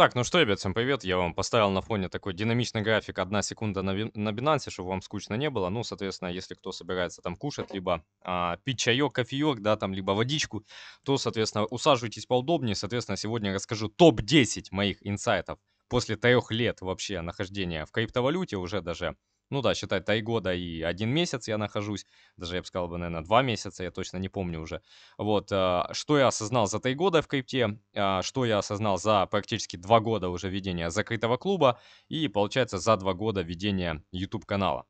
Так, ну что, ребят, всем привет. Я вам поставил на фоне такой динамичный график «Одна секунда на, Ви- на Binance», чтобы вам скучно не было. Ну, соответственно, если кто собирается там кушать, либо а, пить чаек, кофеек, да, там, либо водичку, то, соответственно, усаживайтесь поудобнее. Соответственно, сегодня расскажу топ-10 моих инсайтов после трех лет вообще нахождения в криптовалюте, уже даже ну да, считай, тайгода и один месяц я нахожусь, даже я бы сказал бы, наверное, два месяца, я точно не помню уже. Вот, а, что я осознал за года в крипте, а, что я осознал за практически два года уже ведения закрытого клуба и, получается, за два года ведения YouTube-канала.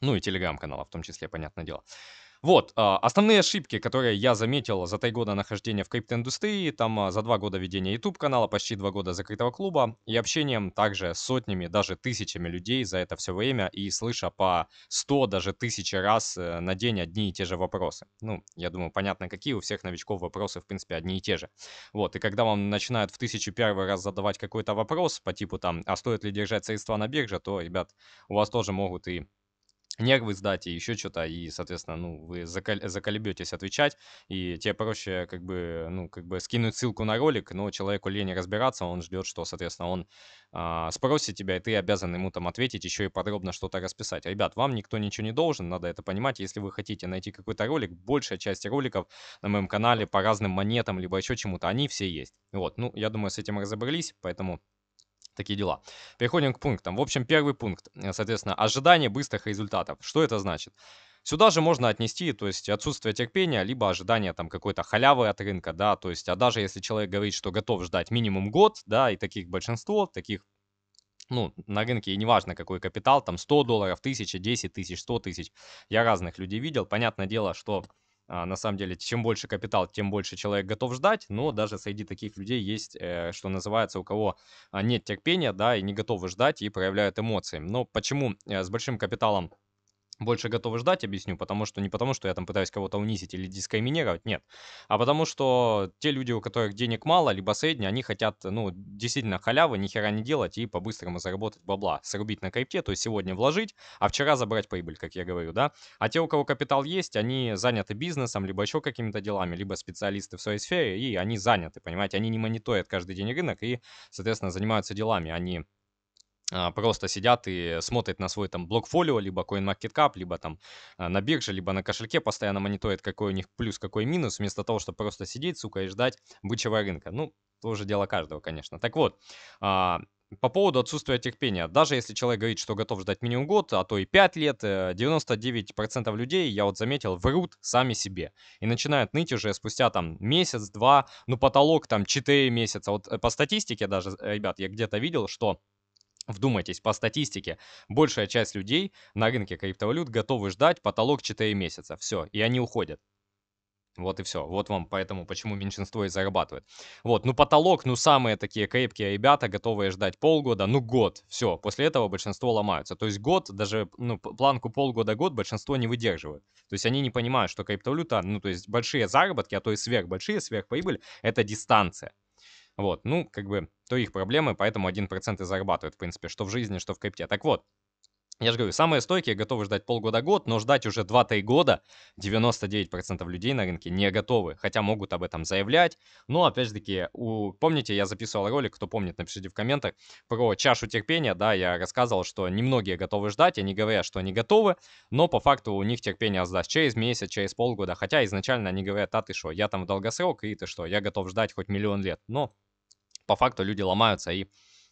Ну и телеграм-канала в том числе, понятное дело. Вот, а, основные ошибки, которые я заметил за три года нахождения в криптоиндустрии, там а, за два года ведения YouTube-канала, почти два года закрытого клуба и общением также сотнями, даже тысячами людей за это все время и слыша по 100, даже тысячи раз э, на день одни и те же вопросы. Ну, я думаю, понятно, какие у всех новичков вопросы, в принципе, одни и те же. Вот, и когда вам начинают в тысячу первый раз задавать какой-то вопрос по типу там, а стоит ли держать средства на бирже, то, ребят, у вас тоже могут и нервы сдать и еще что-то, и, соответственно, ну, вы закол- заколебетесь отвечать, и тебе проще, как бы, ну, как бы скинуть ссылку на ролик, но человеку лень разбираться, он ждет, что, соответственно, он а, спросит тебя, и ты обязан ему там ответить, еще и подробно что-то расписать. Ребят, вам никто ничего не должен, надо это понимать, если вы хотите найти какой-то ролик, большая часть роликов на моем канале по разным монетам, либо еще чему-то, они все есть. Вот, ну, я думаю, с этим разобрались, поэтому Такие дела. Переходим к пунктам. В общем, первый пункт, э, соответственно, ожидание быстрых результатов. Что это значит? Сюда же можно отнести, то есть отсутствие терпения, либо ожидание там какой-то халявы от рынка, да, то есть, а даже если человек говорит, что готов ждать минимум год, да, и таких большинство, таких ну, на рынке, и неважно какой капитал, там 100 долларов, 1000, 10 тысяч, 100 тысяч, я разных людей видел, понятное дело, что а, на самом деле, чем больше капитал, тем больше человек готов ждать, но даже среди таких людей есть, э, что называется, у кого а, нет терпения, да, и не готовы ждать и проявляют эмоции. Но почему э, с большим капиталом больше готовы ждать, объясню, потому что не потому, что я там пытаюсь кого-то унизить или дискриминировать, нет, а потому что те люди, у которых денег мало, либо средние, они хотят, ну, действительно халявы, ни хера не делать и по-быстрому заработать бабла, срубить на крипте, то есть сегодня вложить, а вчера забрать прибыль, как я говорю, да, а те, у кого капитал есть, они заняты бизнесом, либо еще какими-то делами, либо специалисты в своей сфере, и они заняты, понимаете, они не мониторят каждый день рынок и, соответственно, занимаются делами, они а а, просто сидят и смотрят на свой там блокфолио, либо CoinMarketCap, либо там а, на бирже, либо на кошельке, постоянно мониторят, какой у них плюс, какой минус, вместо того, чтобы просто сидеть, сука, и ждать бычьего рынка. Ну, тоже дело каждого, конечно. Так вот, а, по поводу отсутствия терпения. Даже если человек говорит, что готов ждать минимум год, а то и 5 лет, 99% э, людей, я вот заметил, врут сами себе. И начинают ныть уже спустя там месяц-два, ну потолок там 4 месяца. Вот э, по статистике даже, э, ребят, я где-то видел, что Вдумайтесь, по статистике, большая часть людей на рынке криптовалют готовы ждать потолок 4 месяца. Все, и они уходят. Вот и все. Вот вам поэтому, почему меньшинство и зарабатывает. Вот, ну потолок, ну самые такие крепкие ребята, готовые ждать полгода, ну год. Все, после этого большинство ломаются. То есть год, даже ну, планку полгода-год большинство не выдерживают. То есть они не понимают, что криптовалюта, ну то есть большие заработки, а то и сверхбольшие, сверхприбыль, это дистанция. Вот, ну, как бы, то их проблемы, поэтому 1% и зарабатывают, в принципе, что в жизни, что в крипте. Так вот, я же говорю, самые стойкие готовы ждать полгода-год, но ждать уже 2-3 года 99% людей на рынке не готовы, хотя могут об этом заявлять. Но, опять же таки, у... помните, я записывал ролик, кто помнит, напишите в комментах, про чашу терпения, да, я рассказывал, что немногие готовы ждать, они говорят, что они готовы, но по факту у них терпение сдаст через месяц, через полгода, хотя изначально они говорят, а ты что, я там в долгосрок, и ты что, я готов ждать хоть миллион лет, но по факту люди ломаются и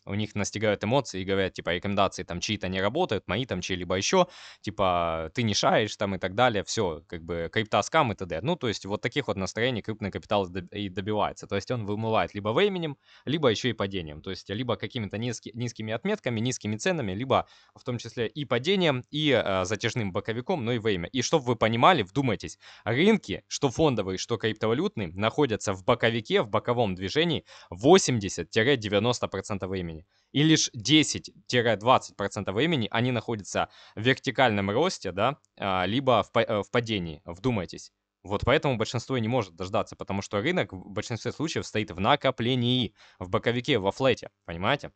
у них настигают эмоции и говорят, типа, рекомендации там чьи-то не работают, мои там чьи-либо еще, типа, ты не шаришь там и так далее, все, как бы, крипта скам и т.д. Ну, то есть вот таких вот настроений крупный капитал и добивается. То есть он вымывает либо временем, либо еще и падением. То есть либо какими-то низки, низкими отметками, низкими ценами, либо в том числе и падением, и э, затяжным боковиком, но и время. И чтобы вы понимали, вдумайтесь, рынки, что фондовые, что криптовалютные, находятся в боковике, в боковом движении 80-90% времени времени. И лишь 10-20% времени они находятся в вертикальном росте, да, а, либо в, э, в падении. Вдумайтесь. Вот поэтому большинство не может дождаться, потому что рынок в большинстве случаев стоит в накоплении, в боковике, во флете, понимаете?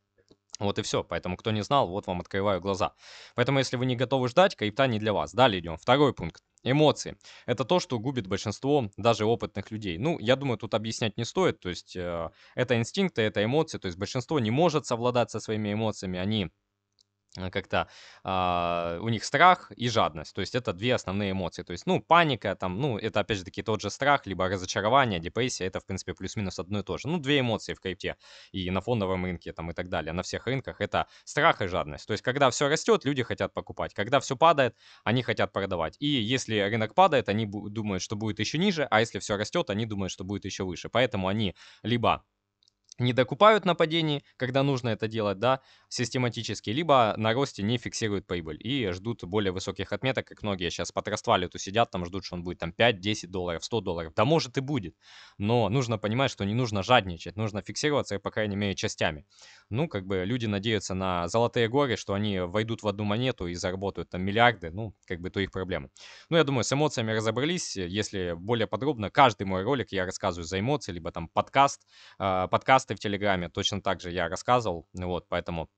Вот и все. Поэтому, кто не знал, вот вам открываю глаза. Поэтому, если вы не готовы ждать, крипта не для вас. Далее идем. Второй пункт. Эмоции. Это то, что губит большинство даже опытных людей. Ну, я думаю, тут объяснять не стоит. То есть э, это инстинкты, это эмоции. То есть большинство не может совладать со своими эмоциями. Они Э, как-то а, у них страх и жадность. То есть это две основные эмоции. То есть, ну, паника, там, ну, это опять же таки тот же страх, либо разочарование, депрессия, это, в принципе, плюс-минус одно и то же. Ну, две эмоции в крипте и на фондовом рынке там и так далее, на всех рынках, это страх и жадность. То есть, когда все растет, люди хотят покупать. Когда все падает, они хотят продавать. И если рынок падает, они думают, что будет еще ниже, а если все растет, они думают, что будет еще выше. Поэтому они либо не докупают нападений, когда нужно это делать, да, систематически, либо на росте не фиксируют прибыль и ждут более высоких отметок, как многие сейчас подраствали, то сидят там, ждут, что он будет там 5, 10 долларов, 100 долларов, да может и будет, но нужно понимать, что не нужно жадничать, нужно фиксироваться, и, по крайней мере, частями. Ну, как бы люди надеются на золотые горы, что они войдут в одну монету и заработают там миллиарды, ну, как бы то их проблема. Ну, я думаю, с эмоциями разобрались, если более подробно, каждый мой ролик я рассказываю за эмоции, либо там подкаст, э, подкаст посты в Телеграме, точно так же я рассказывал, ну вот, поэтому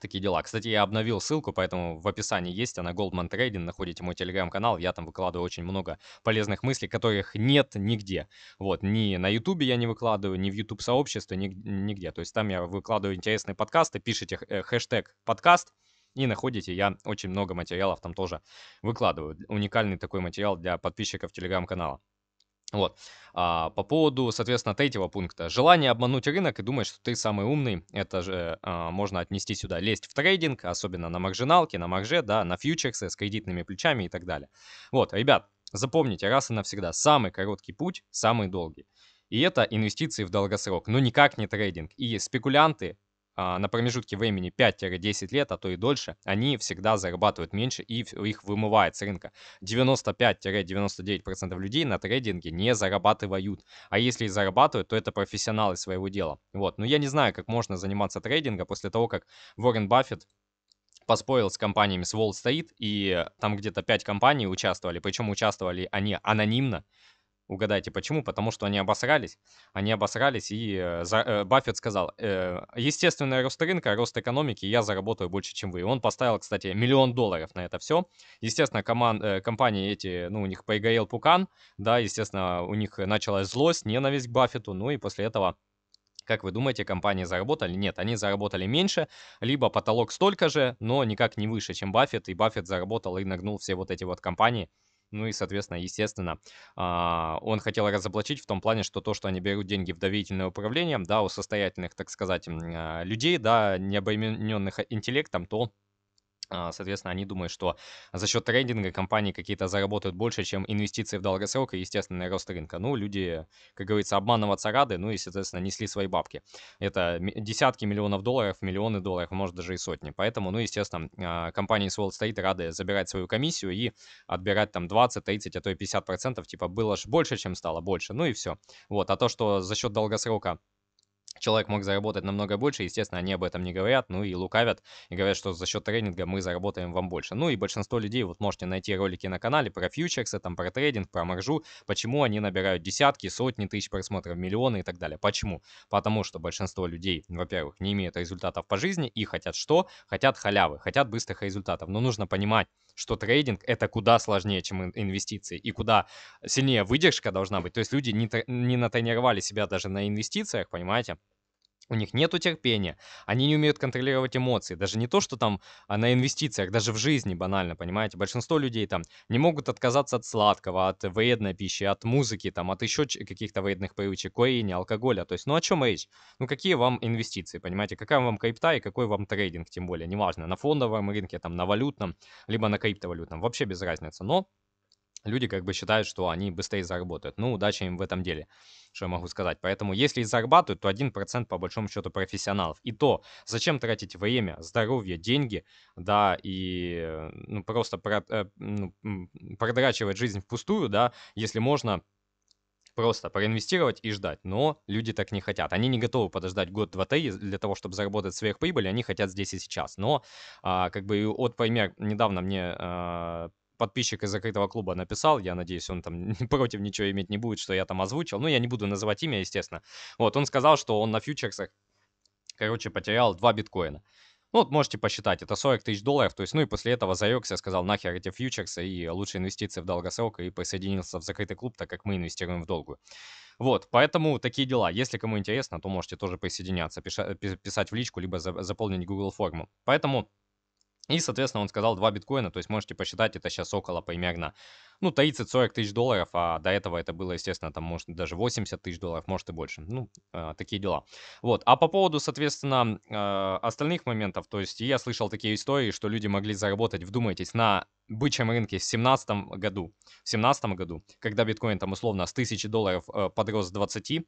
такие дела. Кстати, я обновил ссылку, поэтому в описании есть она Goldman Trading, находите мой телеграм-канал, я там выкладываю очень много полезных мыслей, которых нет нигде. Вот, ни на ютубе я не выкладываю, ни в youtube сообществе нигде. То есть там я выкладываю интересные подкасты, пишите э, хэштег подкаст, и находите, я очень много материалов там тоже выкладываю. Уникальный такой материал для подписчиков телеграм-канала. Вот. А, по поводу, соответственно, третьего пункта. Желание обмануть рынок и думать, что ты самый умный, это же а, можно отнести сюда. Лезть в трейдинг, особенно на маржиналке, на марже, да, на фьючерсы с кредитными плечами и так далее. Вот, ребят, запомните раз и навсегда, самый короткий путь, самый долгий. И это инвестиции в долгосрок, но никак не трейдинг. И спекулянты а, на промежутке времени 5-10 лет, а то и дольше, они всегда зарабатывают меньше и их вымывает с рынка. 95-99% людей на трейдинге не зарабатывают. А если и зарабатывают, то это профессионалы своего дела. Вот. Но я не знаю, как можно заниматься трейдингом после того, как Уоррен Баффет поспорил с компаниями с Wall Street, и там где-то 5 компаний участвовали, причем участвовали они анонимно, Угадайте, почему? Потому что они обосрались. Они обосрались, и э, за, э, Баффет сказал, э, естественный рост рынка, рост экономики, я заработаю больше, чем вы. Он поставил, кстати, миллион долларов на это все. Естественно, команд, э, компании эти, ну, у них поигорел пукан, да, естественно, у них началась злость, ненависть к Баффету, ну и после этого как вы думаете, компании заработали? Нет, они заработали меньше, либо потолок столько же, но никак не выше, чем Баффет, и Баффет заработал и нагнул все вот эти вот компании, ну и, соответственно, естественно, а, он хотел разоблачить в том плане, что то, что они берут деньги в доверительное управление, да, у состоятельных, так сказать, а, людей, да, не обремененных интеллектом, то а, соответственно, они думают, что за счет трейдинга компании какие-то заработают больше, чем инвестиции в долгосрок и естественный рост рынка. Ну, люди, как говорится, обманываться рады, ну и, соответственно, несли свои бабки. Это десятки миллионов долларов, миллионы долларов, может, даже и сотни. Поэтому, ну, естественно, а, компании с Wall Street рады забирать свою комиссию и отбирать там 20, 30, а то и 50 процентов. Типа было же больше, чем стало больше. Ну и все. Вот. А то, что за счет долгосрока человек мог заработать намного больше, естественно, они об этом не говорят, ну и лукавят, и говорят, что за счет тренинга мы заработаем вам больше. Ну и большинство людей, вот можете найти ролики на канале про фьючерсы, там про трейдинг, про маржу, почему они набирают десятки, сотни тысяч просмотров, миллионы и так далее. Почему? Потому что большинство людей, во-первых, не имеют результатов по жизни и хотят что? Хотят халявы, хотят быстрых результатов. Но нужно понимать, что трейдинг это куда сложнее, чем инвестиции, и куда сильнее выдержка должна быть. То есть люди не, не натренировали себя даже на инвестициях, понимаете? у них нету терпения, они не умеют контролировать эмоции, даже не то, что там а на инвестициях, даже в жизни банально, понимаете, большинство людей там не могут отказаться от сладкого, от вредной пищи, от музыки, там, от еще каких-то вредных привычек, курения, алкоголя, то есть, ну о чем речь? Ну какие вам инвестиции, понимаете, какая вам крипта и какой вам трейдинг, тем более, неважно, на фондовом рынке, там, на валютном, либо на криптовалютном, вообще без разницы, но люди как бы считают, что они быстрее заработают. Ну, удачи им в этом деле, что я могу сказать. Поэтому, если и зарабатывают, то 1% по большому счету профессионалов. И то, зачем тратить время, здоровье, деньги, да, и э, ну, просто про, э, ну, продрачивать жизнь впустую, да, если можно просто проинвестировать и ждать. Но люди так не хотят. Они не готовы подождать год-два три для того, чтобы заработать сверхприбыль. Они хотят здесь и сейчас. Но а, как бы вот пример недавно мне а, подписчик из закрытого клуба написал, я надеюсь, он там против ничего иметь не будет, что я там озвучил, Ну, я не буду называть имя, естественно. Вот, он сказал, что он на фьючерсах, короче, потерял 2 биткоина. Ну, вот можете посчитать, это 40 тысяч долларов, то есть, ну и после этого зарекся, сказал, нахер эти фьючерсы и лучшие инвестиции в долгосрок и присоединился в закрытый клуб, так как мы инвестируем в долгую. Вот, поэтому такие дела. Если кому интересно, то можете тоже присоединяться, писать в личку, либо заполнить Google форму. Поэтому и, соответственно, он сказал 2 биткоина, то есть можете посчитать, это сейчас около примерно, ну, 30-40 тысяч долларов, а до этого это было, естественно, там, может, даже 80 тысяч долларов, может, и больше. Ну, э, такие дела. Вот, а по поводу, соответственно, э, остальных моментов, то есть я слышал такие истории, что люди могли заработать, вдумайтесь, на бычьем рынке в 17 году, в 17 году, когда биткоин там условно с 1000 долларов э, подрос с 20,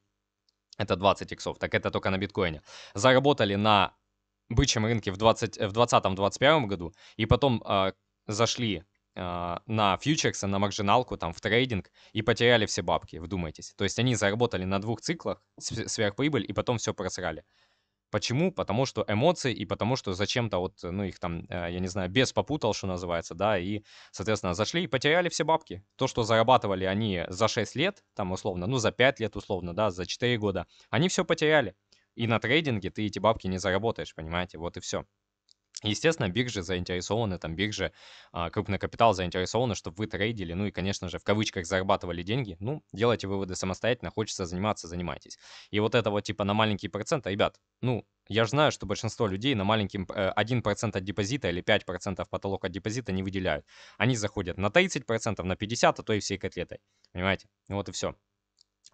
это 20 иксов, так это только на биткоине, заработали на бычьем рынке в 2020-2021 э, году, и потом э, зашли э, на фьючерсы, на маржиналку, там, в трейдинг, и потеряли все бабки, вдумайтесь. То есть они заработали на двух циклах сверхприбыль, и потом все просрали. Почему? Потому что эмоции и потому что зачем-то вот, ну, их там, э, я не знаю, без попутал, что называется, да, и, соответственно, зашли и потеряли все бабки. То, что зарабатывали они за 6 лет, там, условно, ну, за 5 лет, условно, да, за 4 года, они все потеряли. И на трейдинге ты эти бабки не заработаешь, понимаете? Вот и все. Естественно, биржи заинтересованы, там биржи, а, крупный капитал заинтересованы, чтобы вы трейдили, ну и, конечно же, в кавычках зарабатывали деньги. Ну, делайте выводы самостоятельно, хочется заниматься, занимайтесь. И вот этого типа на маленький процент, а, ребят, ну, я же знаю, что большинство людей на маленьким 1% э, от депозита или 5% потолок от депозита не выделяют. Они заходят на 30%, на 50%, а то и всей котлетой. Понимаете? Вот и все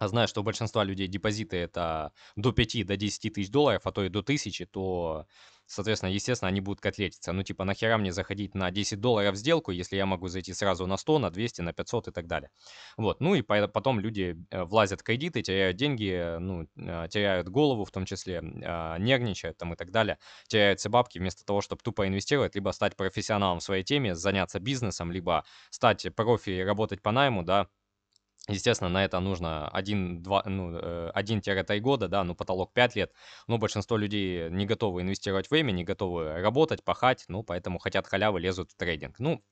а зная, что у большинства людей депозиты это до 5, до 10 тысяч долларов, а то и до 1000, то, соответственно, естественно, они будут котлетиться. Ну, типа, нахера мне заходить на 10 долларов сделку, если я могу зайти сразу на 100, на 200, на 500 и так далее. Вот, ну и потом люди э, влазят в кредиты, теряют деньги, ну, э, теряют голову в том числе, а, нервничают там и так далее, теряют все бабки вместо того, чтобы тупо инвестировать, либо стать профессионалом в своей теме, заняться бизнесом, либо стать профи и работать по найму, да, Естественно, на это нужно 1-2, ну, 1-3 э, года, да, ну, потолок 5 лет. Но большинство людей не готовы инвестировать время, не готовы работать, пахать, ну, поэтому хотят халявы, лезут в трейдинг. Ну,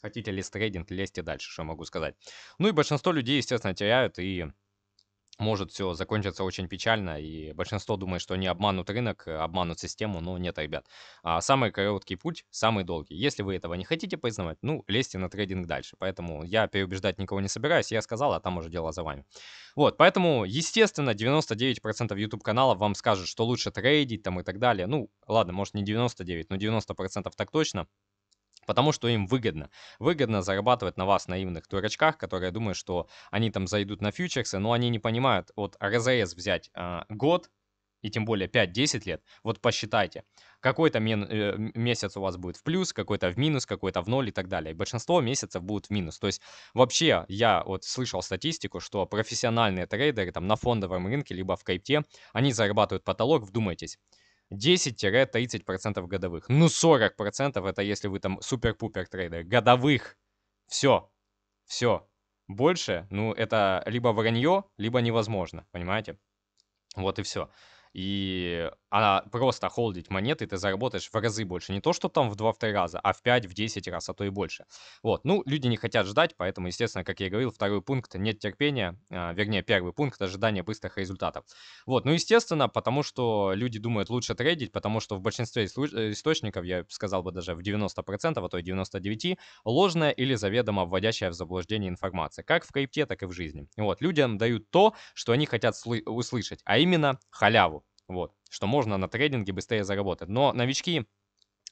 хотите лезть в трейдинг, лезьте дальше, что могу сказать. Ну, и большинство людей, естественно, теряют и может все закончиться очень печально, и большинство думает, что они обманут рынок, э, обманут систему, но нет, ребят. А самый короткий путь, самый долгий. Если вы этого не хотите признавать, ну, лезьте на трейдинг дальше. Поэтому я переубеждать никого не собираюсь, я сказал, а там уже дело за вами. Вот, поэтому, естественно, 99% YouTube-каналов вам скажут, что лучше трейдить там и так далее. Ну, ладно, может не 99, но 90% так точно. Потому что им выгодно. Выгодно зарабатывать на вас наивных дурачках, которые думают, что они там зайдут на фьючерсы, но они не понимают, вот РЗС взять э, год, и тем более 5-10 лет, вот посчитайте, какой-то э, месяц у вас будет в плюс, какой-то в минус, какой-то в ноль и так далее. И большинство месяцев будут в минус. То есть вообще я вот слышал статистику, что профессиональные трейдеры там на фондовом рынке либо в крипте, они зарабатывают потолок, вдумайтесь, 10-30% годовых. Ну, 40% это если вы там супер-пупер трейдер. Годовых. Все. Все. Больше, ну, это либо вранье, либо невозможно, понимаете? Вот и все. И а просто холдить монеты ты заработаешь в разы больше. Не то, что там в 2-3 раза, а в 5, в 10 раз, а то и больше. Вот, ну, люди не хотят ждать, поэтому, естественно, как я и говорил, второй пункт нет терпения, а, вернее, первый пункт ожидание быстрых результатов. Вот, ну, естественно, потому что люди думают лучше трейдить, потому что в большинстве э, источников, я сказал бы даже в 90%, а то и 99%, ложная или заведомо вводящая в заблуждение информация, как в крипте, так и в жизни. Вот, людям дают то, что они хотят услышать, а именно халяву. Вот что можно на трейдинге быстрее заработать. Но новички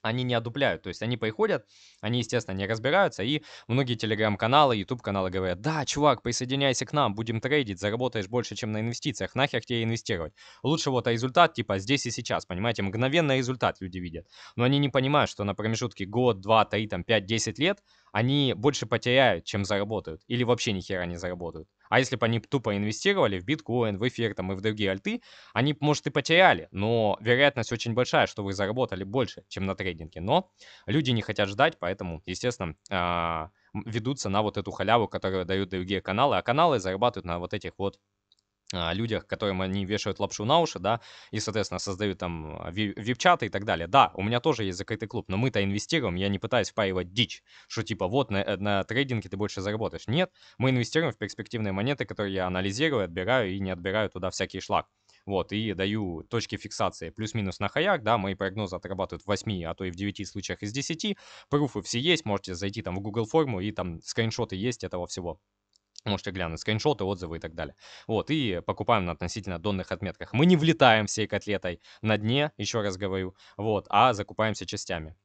они не одупляют. То есть они приходят, они, естественно, не разбираются, и многие телеграм-каналы, YouTube-каналы говорят, да, чувак, присоединяйся к нам, будем трейдить, заработаешь больше, чем на инвестициях, нахер тебе инвестировать. Лучше вот а результат, типа, здесь и сейчас, понимаете, мгновенный результат люди видят. Но они не понимают, что на промежутке год, два, три, там, пять, десять лет – они больше потеряют, чем заработают, или вообще ни хера не заработают. А если бы они тупо инвестировали в биткоин, в эфир там, и в другие альты, они, может, и потеряли, но вероятность очень большая, что вы заработали больше, чем на трейдинге. Но люди не хотят ждать, поэтому, естественно, а, ведутся на вот эту халяву, которую дают другие каналы, а каналы зарабатывают на вот этих вот людях, которым они вешают лапшу на уши, да, и, соответственно, создают там а, вип-чаты и так далее. Да, у меня тоже есть закрытый клуб, но мы-то инвестируем, я не пытаюсь впаивать дичь, что типа вот на, на трейдинге ты больше заработаешь. Нет, мы инвестируем в перспективные монеты, которые я анализирую, отбираю и не отбираю туда всякий шлак. Вот, и даю точки фиксации плюс-минус на хаях, да, мои прогнозы отрабатывают в 8, а то и в 9 случаях из 10. Пруфы все есть, можете зайти там в Google форму и там скриншоты есть этого всего. Можете глянуть скриншоты, отзывы и так далее. Вот, и покупаем на относительно донных отметках. Мы не влетаем всей котлетой на дне, еще раз говорю, вот, а закупаемся частями.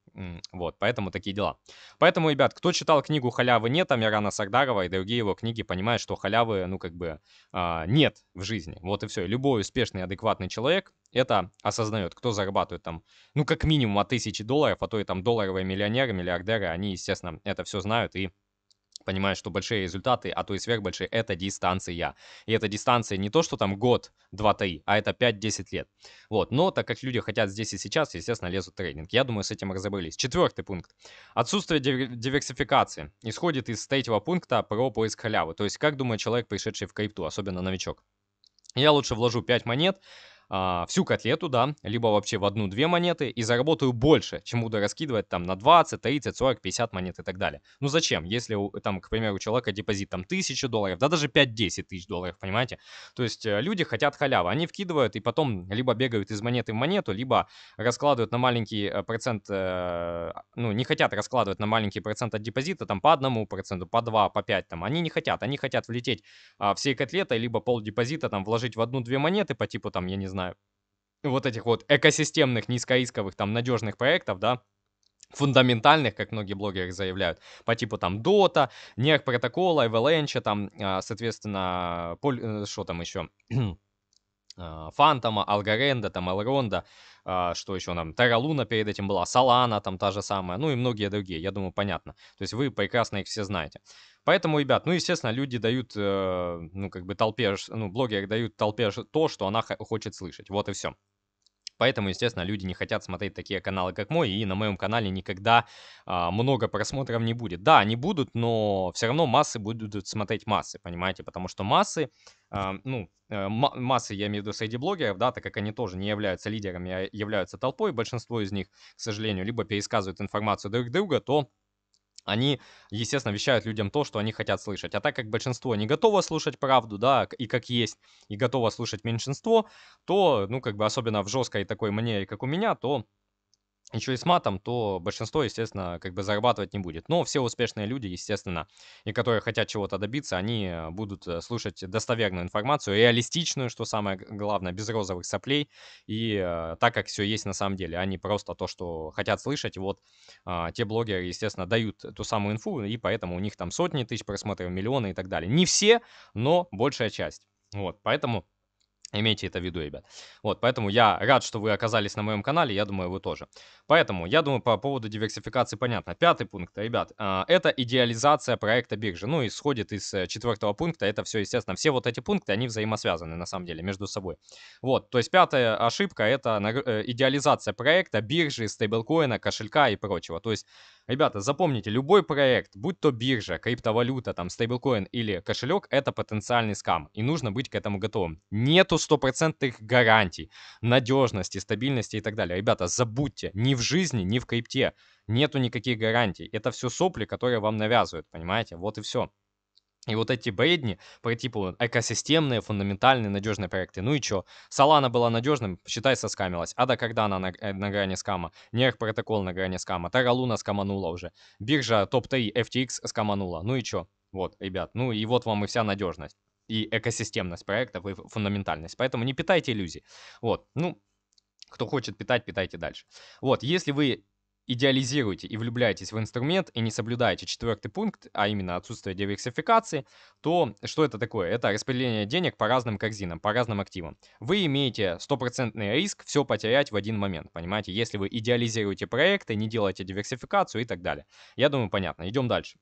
Вот, поэтому такие дела. Поэтому, ребят, кто читал книгу «Халявы нет» Амирана Сардарова и другие его книги, понимает, что халявы, ну, как бы, а, нет в жизни. Вот и все. Любой успешный, адекватный человек это осознает, кто зарабатывает там, ну, как минимум от тысячи долларов, а то и там долларовые миллионеры, миллиардеры, они, естественно, это все знают и понимаешь, что большие результаты, а то и сверхбольшие, это дистанция. И эта дистанция не то, что там год, два, три, а это 5-10 лет. Вот, но так как люди хотят здесь и сейчас, естественно, лезут в трейдинг. Я думаю, с этим разобрались. Четвертый пункт. Отсутствие диверсификации исходит из третьего пункта про поиск халявы. То есть, как думает человек, пришедший в крипту, особенно новичок? Я лучше вложу 5 монет, а, всю котлету, да, либо вообще в одну-две монеты и заработаю больше, чем буду раскидывать там на 20, 30, 40, 50 монет и так далее. Ну зачем, если там, к примеру, у человека депозит там 1000 долларов, да даже 5-10 тысяч долларов, понимаете? То есть э, люди хотят халявы, они вкидывают и потом либо бегают из монеты в монету, либо раскладывают на маленький э, процент, э, ну не хотят раскладывать на маленький процент от депозита, там по одному проценту, по 2, по 5, там они не хотят, они хотят влететь э, всей котлетой, либо пол депозита там вложить в одну-две монеты по типу там, я не знаю, знаю, вот этих вот экосистемных, низкоисковых, там, надежных проектов, да, фундаментальных, как многие блогеры заявляют, по типу там Dota, NERC протокола, Avalanche, там, а, соответственно, э, что там еще, Фантома, Алгаренда, там, Элронда, что еще нам, Терралуна перед этим была, Салана, там та же самая, ну и многие другие, я думаю, понятно. То есть вы прекрасно их все знаете. Поэтому, ребят, ну, естественно, люди дают, э, ну, как бы толпе, ну, блогеры дают толпе то, что она хочет слышать. Вот и все. Поэтому, естественно, люди не хотят смотреть такие каналы, как мой, и на моем канале никогда а, много просмотров не будет. Да, они будут, но все равно массы будут смотреть массы, понимаете, потому что массы, а, ну, э, массы, я имею в виду среди блогеров, да, так как они тоже не являются лидерами, а являются толпой, большинство из них, к сожалению, либо пересказывают информацию друг друга, то они, естественно, вещают людям то, что они хотят слышать. А так как большинство не готово слушать правду, да, и как есть, и готово слушать меньшинство, то, ну, как бы особенно в жесткой такой манере, как у меня, то еще и с матом, то большинство, естественно, как бы зарабатывать не будет. Но все успешные люди, естественно, и которые хотят чего-то добиться, они э, будут э, слушать достоверную информацию, реалистичную, что самое главное, без розовых соплей, и э, так, как все есть на самом деле, а не просто то, что хотят слышать. Вот э, те блогеры, естественно, дают ту самую инфу, и поэтому у них там сотни тысяч просмотров, миллионы и так далее. Не все, но большая часть. Вот, поэтому Имейте это в виду, ребят. Вот, поэтому я рад, что вы оказались на моем канале, я думаю, вы тоже. Поэтому, я думаю, по поводу диверсификации понятно. Пятый пункт, ребят, а, это идеализация проекта биржи. Ну, исходит из э, четвертого пункта, это все, естественно, все вот эти пункты, они взаимосвязаны на самом деле между собой. Вот, то есть пятая ошибка это э, идеализация проекта, биржи, стейблкоина, кошелька и прочего. То есть Ребята, запомните, любой проект, будь то биржа, криптовалюта, там, стейблкоин или кошелек, это потенциальный скам, и нужно быть к этому готовым. Нету стопроцентных гарантий, надежности, стабильности и так далее. Ребята, забудьте, ни в жизни, ни в крипте нету никаких гарантий. Это все сопли, которые вам навязывают, понимаете? Вот и все. И вот эти бредни по типу экосистемные, фундаментальные, надежные проекты. Ну и чё? Solana была надежным, считай, соскамилась. А да, когда она на, э, на грани скама? Нерх протокол на грани скама. Terra Luna скаманула уже. Биржа топ-3 FTX скаманула. Ну и чё? Вот, ребят. Ну и вот вам и вся надежность. И экосистемность проектов, и фундаментальность. Поэтому не питайте иллюзий. Вот. Ну, кто хочет питать, питайте дальше. Вот, если вы идеализируете и влюбляетесь в инструмент и не соблюдаете четвертый пункт, а именно отсутствие диверсификации, то что это такое? Это распределение денег по разным корзинам, по разным активам. Вы имеете стопроцентный риск все потерять в один момент, понимаете? Если вы идеализируете проекты, не делаете диверсификацию и так далее. Я думаю, понятно. Идем дальше.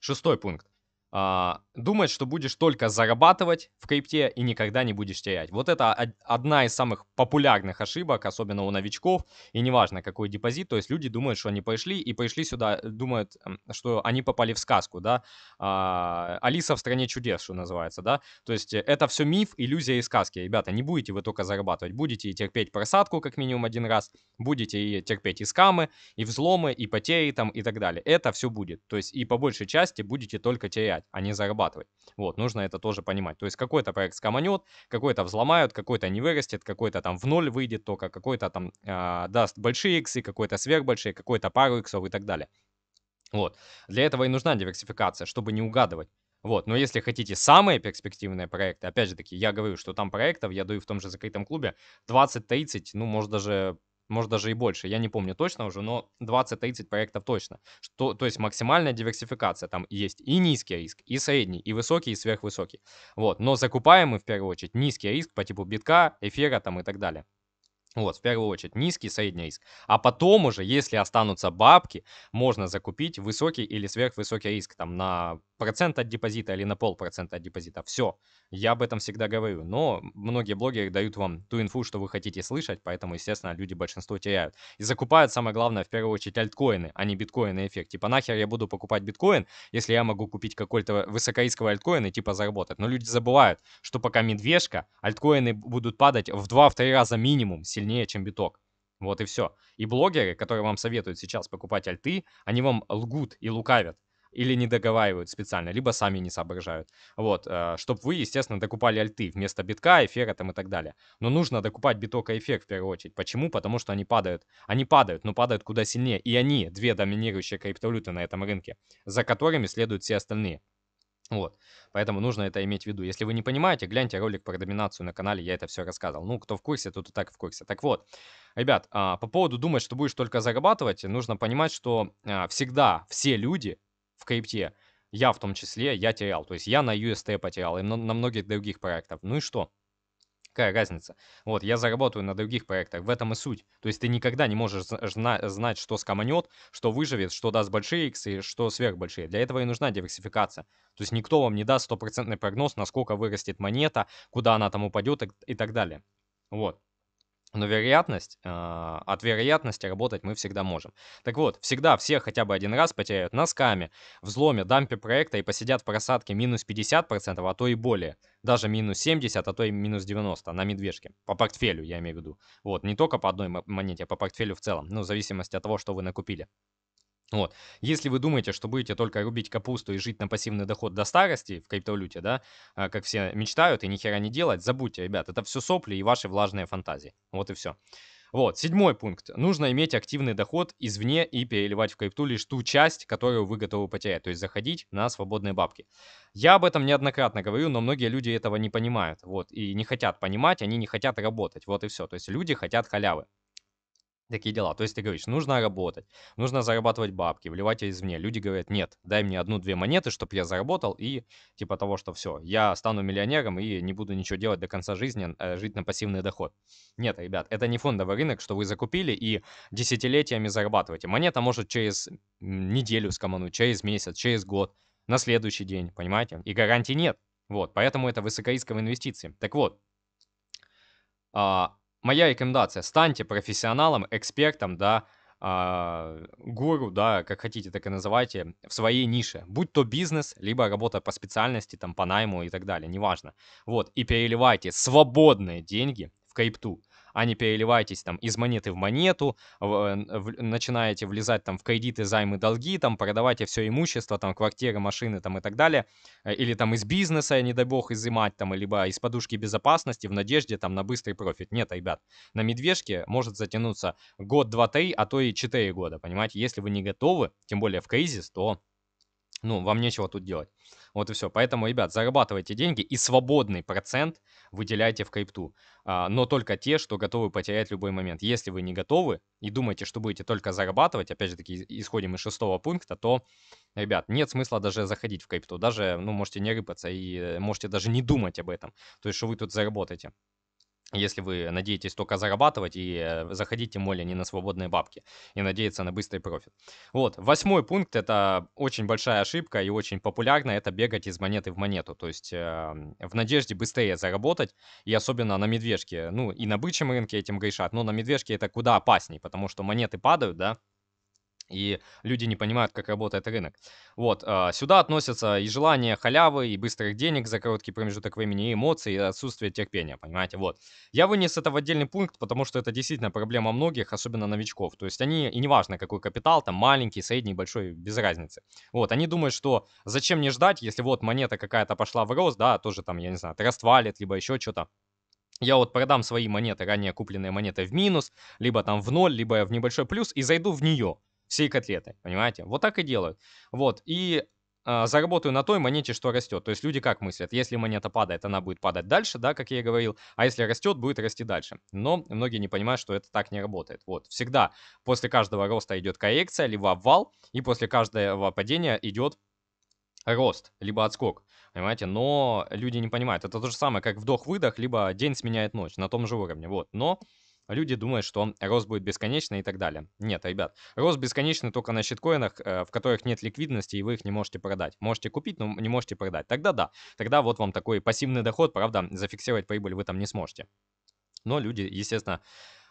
Шестой пункт. А, думать, что будешь только зарабатывать в крипте и никогда не будешь терять. Вот это одна из самых популярных ошибок, особенно у новичков, и неважно какой депозит, то есть люди думают, что они пришли и пришли сюда, думают, что они попали в сказку, да, а, Алиса в стране чудес, что называется, да, то есть это все миф, иллюзия и сказки, ребята, не будете вы только зарабатывать, будете и терпеть просадку как минимум один раз, будете и терпеть и скамы, и взломы, и потери там и так далее, это все будет, то есть и по большей части будете только терять, терять, а не зарабатывать. Вот, нужно это тоже понимать. То есть какой-то проект скоманет, какой-то взломают, какой-то не вырастет, какой-то там в ноль выйдет только, какой-то там э, даст большие иксы, какой-то сверхбольшие, какой-то пару иксов и так далее. Вот. Для этого и нужна диверсификация, чтобы не угадывать. Вот, но если хотите самые перспективные проекты, опять же таки, я говорю, что там проектов, я даю в том же закрытом клубе, 20-30, ну, может, даже может даже и больше, я не помню точно уже, но 20-30 проектов точно. Что, то есть максимальная диверсификация, там есть и низкий риск, и средний, и высокий, и сверхвысокий. Вот, но закупаем мы в первую очередь низкий риск по типу битка, эфира там и так далее. Вот, в первую очередь, низкий, средний риск. А потом уже, если останутся бабки, можно закупить высокий или сверхвысокий риск там на процент от депозита или на полпроцента от депозита. Все. Я об этом всегда говорю. Но многие блогеры дают вам ту инфу, что вы хотите слышать, поэтому, естественно, люди большинство теряют. И закупают, самое главное, в первую очередь, альткоины, а не биткоины эффект. Типа, нахер я буду покупать биткоин, если я могу купить какой-то высокорисковый альткоин и типа заработать. Но люди забывают, что пока медвежка, альткоины будут падать в 2-3 раза минимум сильнее, чем биток. Вот и все. И блогеры, которые вам советуют сейчас покупать альты, они вам лгут и лукавят или не договаривают специально, либо сами не соображают. Вот, э, чтобы вы, естественно, докупали альты вместо битка, эфира там и так далее. Но нужно докупать биток и эфир в первую очередь. Почему? Потому что они падают. Они падают, но падают куда сильнее. И они две доминирующие криптовалюты на этом рынке, за которыми следуют все остальные. Вот, поэтому нужно это иметь в виду. Если вы не понимаете, гляньте ролик про доминацию на канале, я это все рассказывал. Ну, кто в курсе, тот и так в курсе. Так вот, ребят, а, по поводу думать, что будешь только зарабатывать, нужно понимать, что а, всегда все люди в крипте. Я в том числе, я терял. То есть я на UST потерял и на, на многих других проектах. Ну и что? Какая разница? Вот, я заработаю на других проектах, в этом и суть. То есть ты никогда не можешь зна знать, что скоманет, что выживет, что даст большие иксы, что сверхбольшие. Для этого и нужна диверсификация. То есть никто вам не даст стопроцентный прогноз, насколько вырастет монета, куда она там упадет и, и так далее. Вот. Но вероятность, э, от вероятности работать мы всегда можем. Так вот, всегда все хотя бы один раз потеряют носками, взломе, дампе проекта и посидят в просадке минус 50%, а то и более. Даже минус 70, а то и минус 90 на медвежке. По портфелю, я имею в виду. Вот, не только по одной монете, а по портфелю в целом. Ну, в зависимости от того, что вы накупили. Вот. Если вы думаете, что будете только рубить капусту и жить на пассивный доход до старости в криптовалюте, да, а, как все мечтают и ни хера не делать, забудьте, ребят, это все сопли и ваши влажные фантазии. Вот и все. Вот, седьмой пункт. Нужно иметь активный доход извне и переливать в крипту лишь ту часть, которую вы готовы потерять, то есть заходить на свободные бабки. Я об этом неоднократно говорю, но многие люди этого не понимают, вот, и не хотят понимать, они не хотят работать, вот и все. То есть люди хотят халявы. Такие дела. То есть ты говоришь, нужно работать, нужно зарабатывать бабки, вливать их извне. Люди говорят, нет, дай мне одну-две монеты, чтобы я заработал, и типа того, что все, я стану миллионером и не буду ничего делать до конца жизни, а жить на пассивный доход. Нет, ребят, это не фондовый рынок, что вы закупили и десятилетиями зарабатываете. Монета может через неделю скомануть, через месяц, через год, на следующий день, понимаете? И гарантий нет. Вот, поэтому это высокорисковые инвестиции. Так вот, а, моя рекомендация, станьте профессионалом, экспертом, да, а, гуру, да, как хотите, так и называйте, в своей нише. Будь то бизнес, либо работа по специальности, там, по найму и так далее, неважно. Вот, и переливайте свободные деньги в крипту а не переливаетесь там из монеты в монету, в, в, начинаете влезать там в кредиты, займы, долги, там продавайте все имущество, там квартиры, машины там и так далее, э, или там из бизнеса, не дай бог, изымать там, либо из подушки безопасности в надежде там на быстрый профит. Нет, ребят, на медвежке может затянуться год, два, три, а то и четыре года, понимаете? Если вы не готовы, тем более в кризис, то ну, вам нечего тут делать. Вот и все. Поэтому, ребят, зарабатывайте деньги и свободный процент выделяйте в крипту. А, но только те, что готовы потерять любой момент. Если вы не готовы и думаете, что будете только зарабатывать, опять же таки, исходим из шестого пункта, то, ребят, нет смысла даже заходить в крипту. Даже, ну, можете не рыпаться и э, можете даже не думать об этом. То есть, что вы тут заработаете если вы надеетесь только зарабатывать и э, заходите моли не на свободные бабки и надеяться на быстрый профит. Вот, восьмой пункт это очень большая ошибка и очень популярно это бегать из монеты в монету, то есть э, в надежде быстрее заработать и особенно на медвежке, ну и на бычьем рынке этим грешат, но на медвежке это куда опаснее, потому что монеты падают, да, и люди не понимают, как работает рынок. Вот, а, сюда относятся и желание халявы, и быстрых денег за короткий промежуток времени, и эмоции, и отсутствие терпения, понимаете, вот. Я вынес это в отдельный пункт, потому что это действительно проблема многих, особенно новичков. То есть они, и неважно какой капитал, там маленький, средний, большой, без разницы. Вот, они думают, что зачем мне ждать, если вот монета какая-то пошла в рост, да, тоже там, я не знаю, Trust Wallet, либо еще что-то. Я вот продам свои монеты, ранее купленные монеты в минус, либо там в ноль, либо в небольшой плюс и зайду в нее всей котлеты, понимаете? Вот так и делают. Вот, и э, заработаю на той монете, что растет. То есть люди как мыслят? Если монета падает, она будет падать дальше, да, как я и говорил, а если растет, будет расти дальше. Но многие не понимают, что это так не работает. Вот, всегда после каждого роста идет коррекция, либо обвал, и после каждого падения идет рост, либо отскок, понимаете, но люди не понимают. Это то же самое, как вдох-выдох, либо день сменяет ночь на том же уровне, вот, но а люди думают, что рост будет бесконечный и так далее. Нет, ребят, рост бесконечный только на щиткоинах, э, в которых нет ликвидности, и вы их не можете продать. Можете купить, но не можете продать. Тогда да, тогда вот вам такой пассивный доход, правда, зафиксировать прибыль вы там не сможете. Но люди, естественно,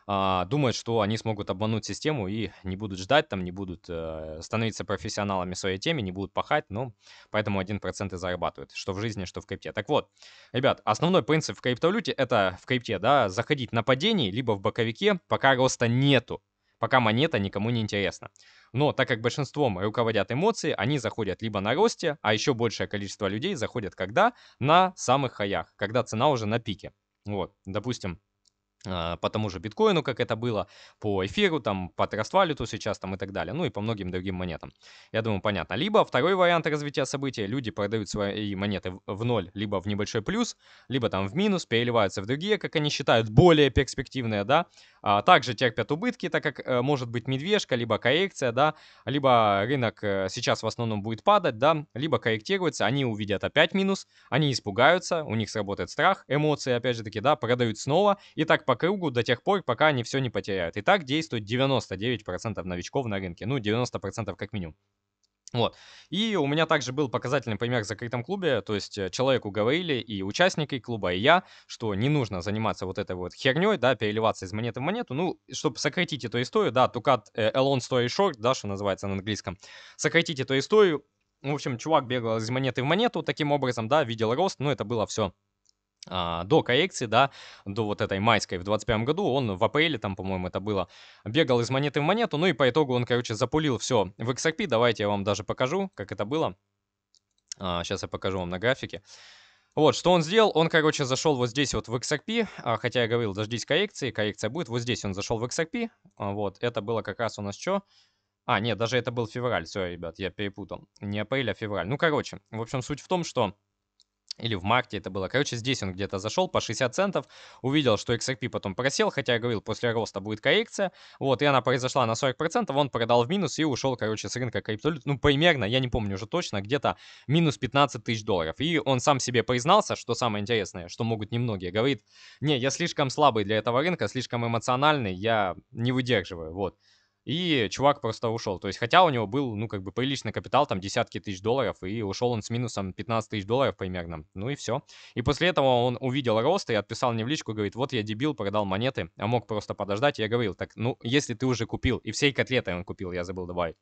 а, думают, что они смогут обмануть систему и не будут ждать, там не будут э, становиться профессионалами в своей теме, не будут пахать, но поэтому 1% и зарабатывают, что в жизни, что в крипте. Так вот, ребят, основной принцип в криптовалюте это в крипте, да, заходить на падение, либо в боковике, пока роста нету, пока монета никому не интересна. Но так как большинством руководят эмоции, они заходят либо на росте, а еще большее количество людей заходят когда? На самых хаях, когда цена уже на пике. Вот, допустим, а, по тому же биткоину, как это было, по эфиру, там, по Трасвалюту сейчас там и так далее, ну и по многим другим монетам. Я думаю, понятно. Либо второй вариант развития события, люди продают свои монеты в ноль, либо в небольшой плюс, либо там в минус, переливаются в другие, как они считают, более перспективные, да, а также терпят убытки, так как э, может быть медвежка, либо коррекция, да, либо рынок э, сейчас в основном будет падать, да, либо корректируется, они увидят опять минус, они испугаются, у них сработает страх, эмоции, опять же таки, да, продают снова, и так по по кругу до тех пор, пока они все не потеряют. И так действует 99% новичков на рынке, ну 90% как минимум. Вот. И у меня также был показательный пример в закрытом клубе, то есть э, человеку говорили и участники клуба, и я, что не нужно заниматься вот этой вот херней, да, переливаться из монеты в монету, ну, чтобы сократить эту историю, да, to cut a long story short, да, что называется на английском, сократить эту историю, в общем, чувак бегал из монеты в монету таким образом, да, видел рост, но это было все а, до коррекции, да, до вот этой майской в 25 году, он в апреле, там, по-моему, это было, бегал из монеты в монету, ну и по итогу он, короче, запулил все в XRP, давайте я вам даже покажу, как это было, а, сейчас я покажу вам на графике. Вот, что он сделал, он, короче, зашел вот здесь вот в XRP, а, хотя я говорил, дождись коррекции, коррекция будет, вот здесь он зашел в XRP, а, вот, это было как раз у нас что? А, нет, даже это был февраль, все, ребят, я перепутал, не апрель, а февраль. Ну, короче, в общем, суть в том, что или в марте это было. Короче, здесь он где-то зашел по 60 центов, увидел, что XRP потом просел, хотя я говорил, после роста будет коррекция, вот, и она произошла на 40%, он продал в минус и ушел, короче, с рынка криптовалют, ну, примерно, я не помню уже точно, где-то минус 15 тысяч долларов. И он сам себе признался, что самое интересное, что могут немногие, говорит, не, я слишком слабый для этого рынка, слишком эмоциональный, я не выдерживаю, вот. И чувак просто ушел. То есть, хотя у него был, ну, как бы приличный капитал, там, десятки тысяч долларов, и ушел он с минусом 15 тысяч долларов примерно. Ну и все. И после этого он увидел рост и отписал мне в личку, говорит, вот я дебил, продал монеты, а мог просто подождать. Я говорил, так, ну, если ты уже купил, и всей котлеты он купил, я забыл добавить.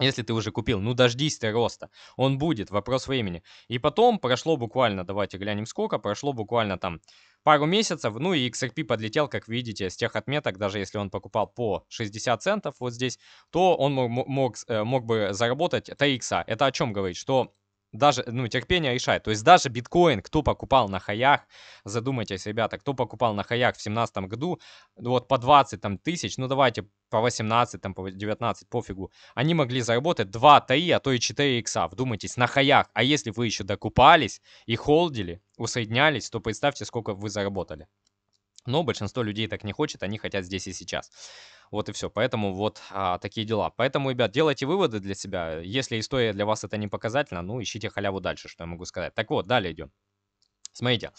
Если ты уже купил, ну дождись ты роста. Он будет, вопрос времени. И потом прошло буквально, давайте глянем сколько, прошло буквально там пару месяцев. Ну и XRP подлетел, как видите, с тех отметок, даже если он покупал по 60 центов вот здесь, то он мог, мог, э, мог бы заработать 3 икса. Это о чем говорит? Что даже, ну, терпение решает. То есть даже биткоин, кто покупал на хаях, задумайтесь, ребята, кто покупал на хаях в 2017 году, ну, вот по 20 там, тысяч, ну давайте по 18, там, по 19, пофигу, они могли заработать 2, таи, а то и 4 икса, вдумайтесь, на хаях. А если вы еще докупались и холдили, усоединялись, то представьте, сколько вы заработали. Но большинство людей так не хочет, они хотят здесь и сейчас. Вот и все. Поэтому вот а, такие дела. Поэтому, ребят, делайте выводы для себя. Если история для вас это не показательно, ну, ищите халяву дальше, что я могу сказать. Так вот, далее идем. Смотрите.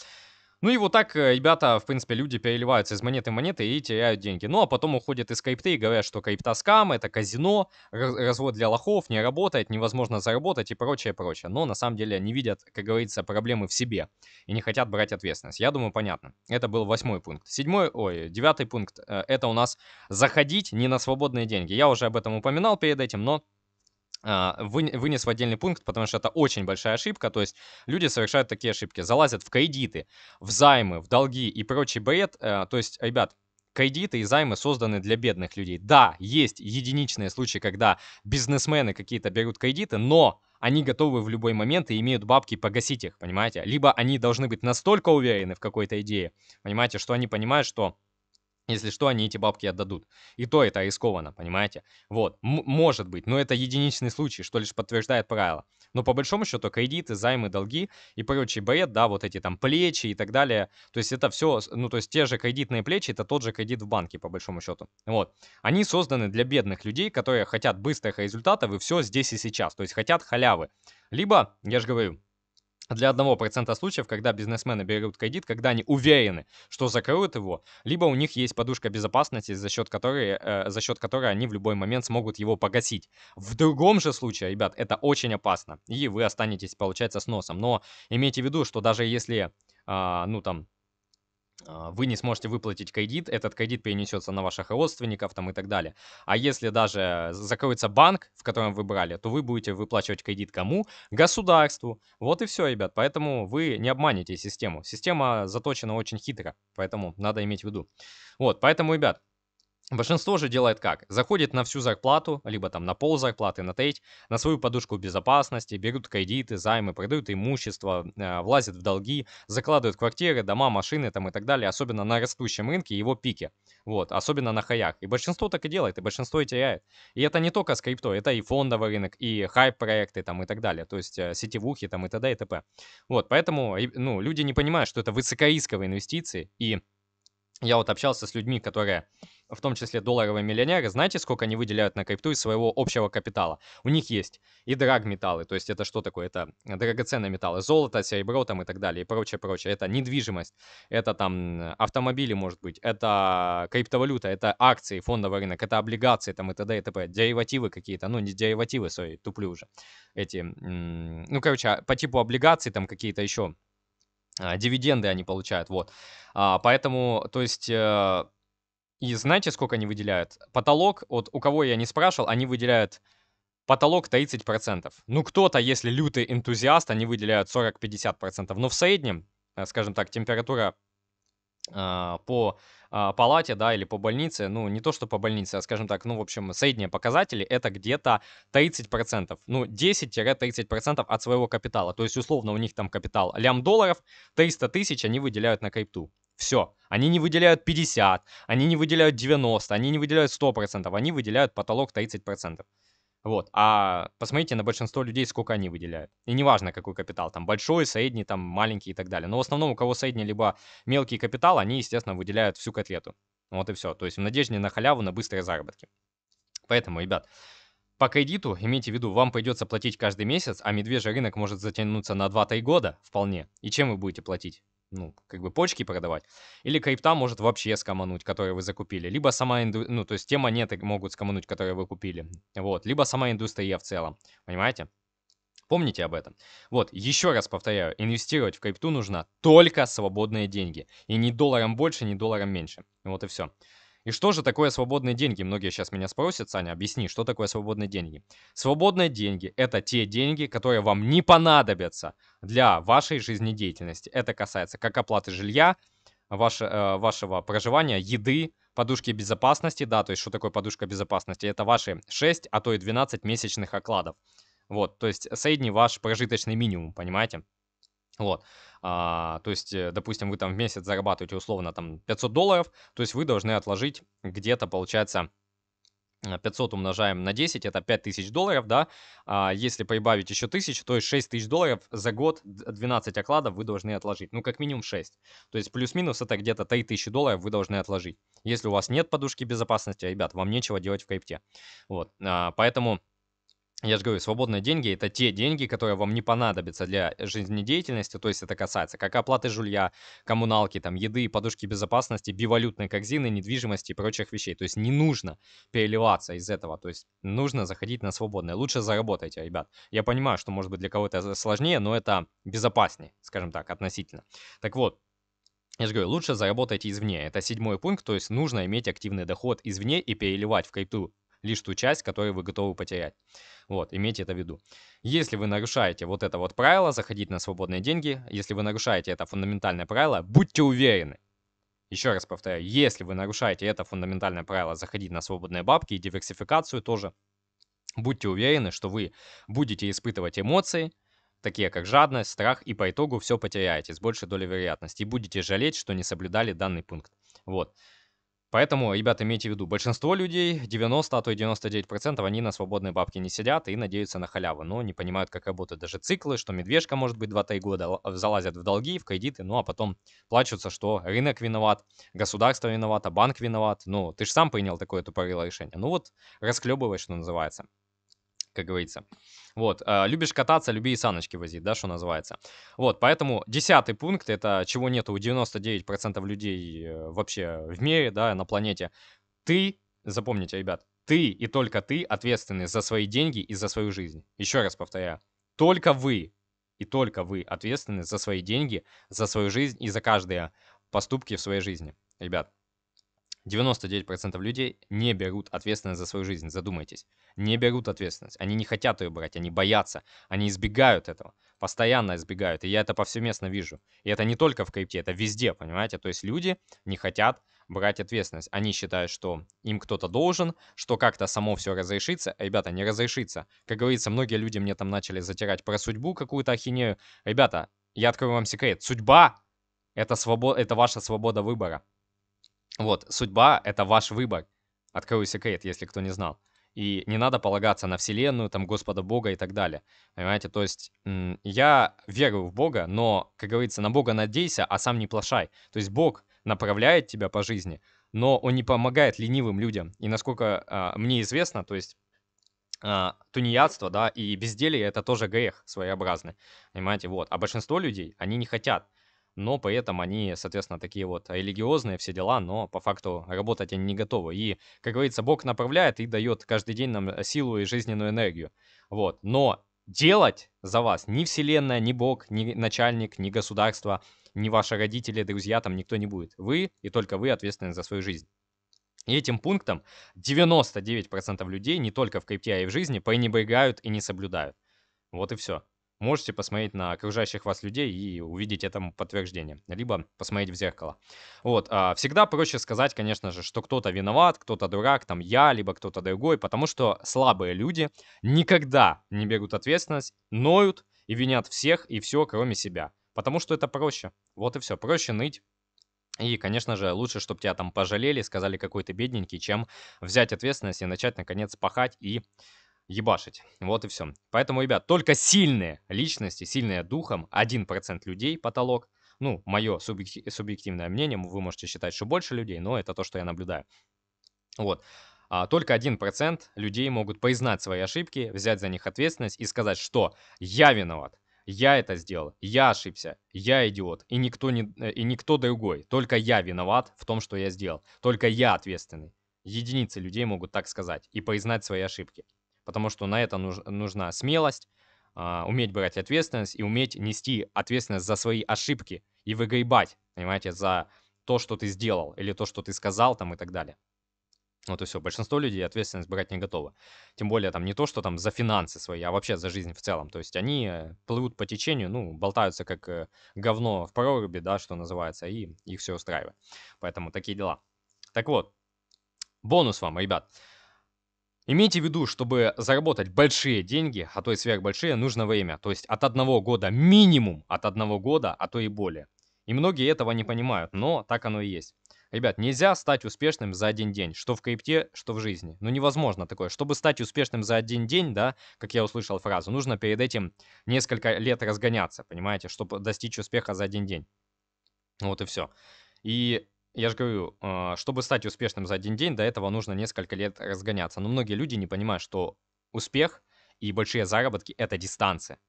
Ну и вот так э, ребята, в принципе, люди переливаются из монеты в монеты и теряют деньги. Ну а потом уходят из крипты и говорят, что крипта скам, это казино, развод для лохов, не работает, невозможно заработать и прочее, прочее. Но на самом деле не видят, как говорится, проблемы в себе и не хотят брать ответственность. Я думаю, понятно. Это был восьмой пункт. Седьмой, ой, девятый пункт, э, это у нас заходить не на свободные деньги. Я уже об этом упоминал перед этим, но а, вынес в отдельный пункт, потому что это очень большая ошибка. То есть люди совершают такие ошибки, залазят в кредиты, в займы, в долги и прочий бред. Э, то есть, ребят, кредиты и займы созданы для бедных людей. Да, есть единичные случаи, когда бизнесмены какие-то берут кредиты, но они готовы в любой момент и имеют бабки погасить их, понимаете? Либо они должны быть настолько уверены в какой-то идее, понимаете, что они понимают, что если что, они эти бабки отдадут. И то это рискованно, понимаете? Вот, М может быть, но это единичный случай, что лишь подтверждает правило. Но по большому счету кредиты, займы, долги и прочий бред, да, вот эти там плечи и так далее, то есть это все, ну то есть те же кредитные плечи, это тот же кредит в банке по большому счету. Вот, они созданы для бедных людей, которые хотят быстрых результатов и все здесь и сейчас, то есть хотят халявы. Либо, я же говорю, для одного процента случаев, когда бизнесмены берут кредит, когда они уверены, что закроют его, либо у них есть подушка безопасности, за счет которой, э, за счет которой они в любой момент смогут его погасить. В другом же случае, ребят, это очень опасно, и вы останетесь, получается, с носом. Но имейте в виду, что даже если, э, ну там, а, вы не сможете выплатить кредит, этот кредит перенесется на ваших родственников там и так далее. А если даже закроется банк, в котором вы брали, то вы будете выплачивать кредит кому? Государству. Вот и все, ребят. Поэтому вы не обманете систему. Система заточена очень хитро, поэтому надо иметь в виду. Вот, поэтому, ребят, Большинство же делает как? Заходит на всю зарплату, либо там на пол зарплаты, на треть, на свою подушку безопасности, берут кредиты, займы, продают имущество, э, влазят в долги, закладывают квартиры, дома, машины там и так далее, особенно на растущем рынке и его пике, вот, особенно на хаях. И большинство так и делает, и большинство и теряет. И это не только с крипто, это и фондовый рынок, и хайп-проекты там и так далее, то есть э, сетевухи там и т.д. и т.п. Вот, поэтому, ну, люди не понимают, что это высокорисковые инвестиции, и я вот общался с людьми, которые в том числе долларовые миллионеры, знаете, сколько они выделяют на крипту из своего общего капитала? У них есть и драгметаллы, то есть это что такое? Это драгоценные металлы, золото, серебро там и так далее и прочее, прочее. Это недвижимость, это там автомобили, может быть, это криптовалюта, это акции, фондовый рынок, это облигации там и т.д. и т.п. Деривативы какие-то, ну не деривативы, сори, туплю уже. Эти, ну короче, а по типу облигаций там какие-то еще а, дивиденды они получают, вот. А, поэтому, то есть, э, и знаете, сколько они выделяют? Потолок, вот у кого я не спрашивал, они выделяют потолок 30%. Ну, кто-то, если лютый энтузиаст, они выделяют 40-50%. Но в среднем, э, скажем так, температура а, по а, палате, да, или по больнице, ну, не то, что по больнице, а, скажем так, ну, в общем, средние показатели — это где-то 30%, ну, 10-30% от своего капитала. То есть, условно, у них там капитал лям долларов, 300 тысяч они выделяют на крипту. Все. Они не выделяют 50, они не выделяют 90, они не выделяют 100%, они выделяют потолок 30%. Вот. А посмотрите на большинство людей, сколько они выделяют. И неважно, какой капитал, там большой, средний, там маленький и так далее. Но в основном, у кого средний либо мелкий капитал, они, естественно, выделяют всю котлету. Вот и все. То есть в надежде на халяву, на быстрые заработки. Поэтому, ребят, по кредиту, имейте в виду, вам придется платить каждый месяц, а медвежий рынок может затянуться на 2-3 года вполне. И чем вы будете платить? ну, как бы почки продавать, или крипта может вообще скомануть, которые вы закупили, либо сама индустрия, ну, то есть те монеты могут скомануть, которые вы купили, вот, либо сама индустрия в целом, понимаете? Помните об этом. Вот, еще раз повторяю, инвестировать в крипту нужно только свободные деньги. И ни долларом больше, ни долларом меньше. Вот и все. И что же такое свободные деньги? Многие сейчас меня спросят, Саня, объясни, что такое свободные деньги? Свободные деньги – это те деньги, которые вам не понадобятся для вашей жизнедеятельности. Это касается как оплаты жилья, ваше, э, вашего проживания, еды, подушки безопасности. Да, то есть что такое подушка безопасности? Это ваши 6, а то и 12 месячных окладов. Вот, то есть средний ваш прожиточный минимум, понимаете? Вот. А, то есть, э, допустим, вы там в месяц зарабатываете условно там 500 долларов, то есть вы должны отложить где-то, получается, 500 э, умножаем на 10, это 5000 долларов, да, а если прибавить еще 1000, то есть 6000 долларов за год 12 окладов вы должны отложить, ну как минимум 6, то есть плюс-минус это где-то 3000 долларов вы должны отложить. Если у вас нет подушки безопасности, ребят, вам нечего делать в крипте, вот, а, поэтому я же говорю, свободные деньги – это те деньги, которые вам не понадобятся для жизнедеятельности, то есть это касается как оплаты жилья, коммуналки, там, еды, подушки безопасности, бивалютной корзины, недвижимости и прочих вещей. То есть не нужно переливаться из этого, то есть нужно заходить на свободное. Лучше заработайте, ребят. Я понимаю, что может быть для кого-то сложнее, но это безопаснее, скажем так, относительно. Так вот, я же говорю, лучше заработайте извне. Это седьмой пункт, то есть нужно иметь активный доход извне и переливать в крипту лишь ту часть, которую вы готовы потерять. Вот, имейте это в виду. Если вы нарушаете вот это вот правило, заходить на свободные деньги, если вы нарушаете это фундаментальное правило, будьте уверены. Еще раз повторяю, если вы нарушаете это фундаментальное правило, заходить на свободные бабки и диверсификацию тоже, будьте уверены, что вы будете испытывать эмоции, такие как жадность, страх, и по итогу все потеряете с большей долей вероятности. И будете жалеть, что не соблюдали данный пункт. Вот. Поэтому, ребята, имейте в виду, большинство людей, 90, а то и 99%, они на свободной бабке не сидят и надеются на халяву, но не понимают, как работают даже циклы, что медвежка может быть 2-3 года а, залазят в долги, в кредиты, ну а потом плачутся, что рынок виноват, государство виновато, а банк виноват. Ну, ты же сам принял такое тупорылое решение. Ну вот, расклебывай, что называется, как говорится. Вот, а, любишь кататься, люби и саночки возить, да, что называется. Вот, поэтому десятый пункт, это чего нету у 99% людей э, вообще в мире, да, на планете. Ты, запомните, ребят, ты и только ты ответственны за свои деньги и за свою жизнь. Еще раз повторяю, только вы и только вы ответственны за свои деньги, за свою жизнь и за каждые поступки в своей жизни. Ребят, 99% людей не берут ответственность за свою жизнь, задумайтесь. Не берут ответственность. Они не хотят ее брать, они боятся, они избегают этого. Постоянно избегают. И я это повсеместно вижу. И это не только в крипте, это везде, понимаете? То есть люди не хотят брать ответственность. Они считают, что им кто-то должен, что как-то само все разрешится. Ребята, не разрешится. Как говорится, многие люди мне там начали затирать про судьбу какую-то ахинею. Ребята, я открою вам секрет. Судьба это, свобо, это ваша свобода выбора. Вот, судьба — это ваш выбор. Открою секрет, если кто не знал. И не надо полагаться на Вселенную, там, Господа Бога и так далее. Понимаете, то есть я верую в Бога, но, как говорится, на Бога надейся, а сам не плашай. То есть Бог направляет тебя по жизни, но он не помогает ленивым людям. И насколько а, мне известно, то есть а, тунеядство, да, и безделье — это тоже грех своеобразный, понимаете, вот. А большинство людей, они не хотят но при этом они, соответственно, такие вот религиозные, все дела, но по факту работать они не готовы. И, как говорится, Бог направляет и дает каждый день нам э, силу и жизненную энергию. Вот, но делать за вас ни вселенная, ни бог, ни начальник, ни государство, ни ваши родители, друзья, там никто не будет. Вы и только вы ответственны за свою жизнь. И этим пунктом 99% людей не только в крипте, а и в жизни пренебрегают и не соблюдают. Вот и все можете посмотреть на окружающих вас людей и увидеть этому подтверждение, либо посмотреть в зеркало. Вот, а, всегда проще сказать, конечно же, что кто-то виноват, кто-то дурак, там я, либо кто-то другой, потому что слабые люди никогда не берут ответственность, ноют и винят всех и все, кроме себя. Потому что это проще. Вот и все. Проще ныть, и, конечно же, лучше, чтобы тебя там пожалели, сказали какой то бедненький, чем взять ответственность и начать, наконец, пахать и ебашить. Вот и все. Поэтому, ребят, только сильные личности, сильные духом, 1% людей потолок. Ну, мое субъективное мнение, вы можете считать, что больше людей, но это то, что я наблюдаю. Вот. А только 1% людей могут признать свои ошибки, взять за них ответственность и сказать, что я виноват, я это сделал, я ошибся, я идиот, и никто, не, э, и никто другой, только я виноват в том, что я сделал, только я ответственный. Единицы людей могут так сказать и признать свои ошибки потому что на это нуж- нужна смелость, э, уметь брать ответственность и уметь нести ответственность за свои ошибки и выгребать, понимаете, за то, что ты сделал или то, что ты сказал там и так далее. Вот и все. Большинство людей ответственность брать не готовы. Тем более там не то, что там за финансы свои, а вообще за жизнь в целом. То есть они э, плывут по течению, ну, болтаются как э, говно в проруби, да, что называется, и их все устраивает. Поэтому такие дела. Так вот, бонус вам, ребят. Имейте в виду, чтобы заработать большие деньги, а то и сверхбольшие, нужно время. То есть от одного года минимум, от одного года, а то и более. И многие этого не понимают, но так оно и есть. Ребят, нельзя стать успешным за один день, что в крипте, что в жизни. Ну, невозможно такое. Чтобы стать успешным за один день, да, как я услышал фразу, нужно перед этим несколько лет разгоняться, понимаете, чтобы достичь успеха за один день. Вот и все. И я же говорю, а, чтобы стать успешным за один день, до этого нужно несколько лет разгоняться. Но многие люди не понимают, что успех и большие заработки — это дистанция.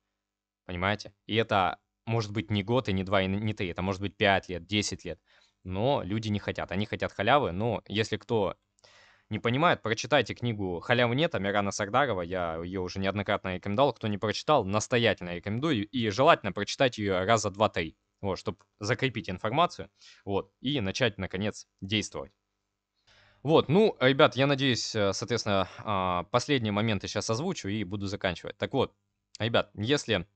Понимаете? И это может быть не год, и не два, и не три. Это может быть 5 лет, 10 лет. Но люди не хотят. Они хотят халявы, но если кто не понимает, прочитайте книгу «Халявы нет» Амирана Сардарова. Я ее уже неоднократно рекомендовал. Кто не прочитал, настоятельно рекомендую. И желательно прочитать ее раза два-три вот, чтобы закрепить информацию, вот, и начать, наконец, действовать. Вот, ну, ребят, я надеюсь, э, соответственно, а, последние моменты сейчас озвучу и буду заканчивать. Так вот, ребят, если